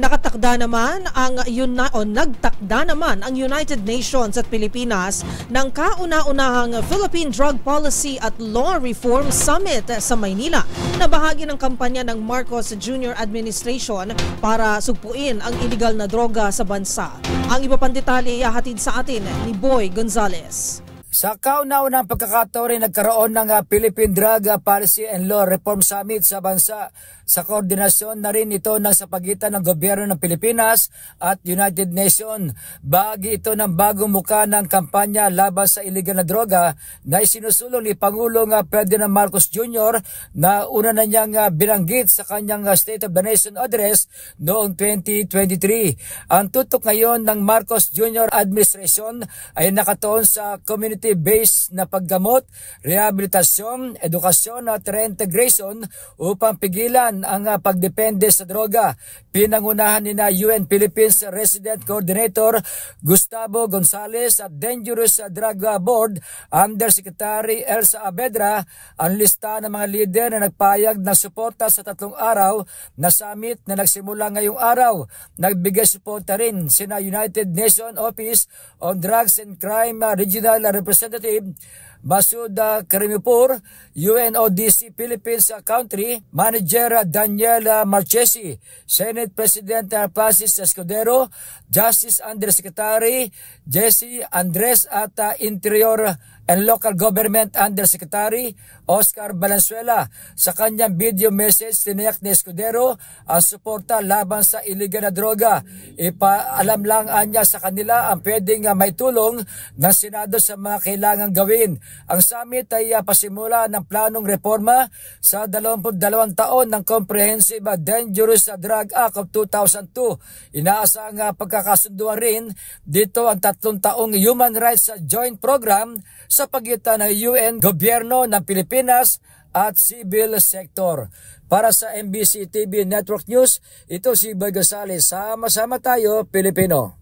Nakatakda naman ang uni- o nagtakda naman ang United Nations at Pilipinas ng kauna-unahang Philippine Drug Policy at Law Reform Summit sa Maynila na bahagi ng kampanya ng Marcos Jr. Administration para sugpuin ang iligal na droga sa bansa. Ang iba pang detalye ihahatid sa atin ni Boy Gonzales. Sa kaunaw ng pagkakataon nagkaroon ng ah, Philippine Drug ah, Policy and Law Reform Summit sa bansa sa koordinasyon na rin ito ng sa pagitan ng gobyerno ng Pilipinas at United Nations. Bahagi ito ng bagong muka ng kampanya laban sa iligal na droga na isinusulong ni Pangulong Ferdinand Marcos Jr. na una na niyang ah, binanggit sa kanyang State of the Nation Address noong 2023. Ang tutok ngayon ng Marcos Jr. Administration ay nakatoon sa Community community-based na paggamot, rehabilitasyon, edukasyon at reintegration upang pigilan ang ah, pagdepende sa droga. Pinangunahan ni na UN Philippines Resident Coordinator Gustavo Gonzales at Dangerous Drug Board Undersecretary Elsa Abedra ang lista ng mga lider na nagpayag ng suporta sa tatlong araw na summit na nagsimula ngayong araw. Nagbigay suporta rin sina United Nations Office on Drugs and Crime Regional Representative representative Basuda Kremipur, UNODC Philippines Country Manager Daniela Marchesi, Senate President Francis Escudero, Justice Undersecretary Jesse Andres at uh, Interior and Local Government Undersecretary Oscar Valenzuela. Sa kanyang video message, tiniyak ni Escudero ang suporta laban sa iligal na droga. Ipaalam lang anya sa kanila ang pwedeng uh, may tulong ng Senado sa mga kailangang gawin ang summit ay ah, pasimula ng planong reforma sa 22 taon ng Comprehensive ah, Dangerous ah, Drug Act of 2002. Inaasang pagkakasunduan rin dito ang tatlong taong Human Rights Joint Program sa pagitan ng UN Gobyerno ng Pilipinas at civil sector. Para sa MBC TV Network News, ito si Boy Sama-sama tayo, Pilipino.